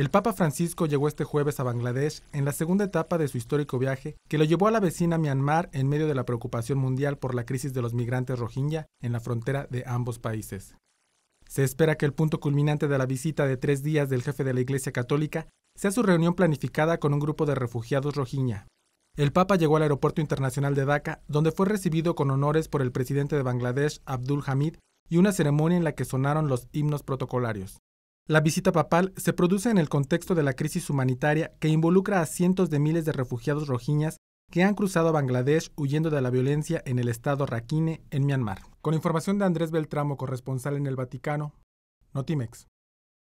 El Papa Francisco llegó este jueves a Bangladesh en la segunda etapa de su histórico viaje que lo llevó a la vecina Myanmar en medio de la preocupación mundial por la crisis de los migrantes rohingya en la frontera de ambos países. Se espera que el punto culminante de la visita de tres días del jefe de la Iglesia Católica sea su reunión planificada con un grupo de refugiados rohingya. El Papa llegó al Aeropuerto Internacional de Dhaka, donde fue recibido con honores por el presidente de Bangladesh, Abdul Hamid, y una ceremonia en la que sonaron los himnos protocolarios. La visita papal se produce en el contexto de la crisis humanitaria que involucra a cientos de miles de refugiados rojiñas que han cruzado a Bangladesh huyendo de la violencia en el estado Rakhine, en Myanmar. Con información de Andrés Beltramo, corresponsal en el Vaticano, Notimex.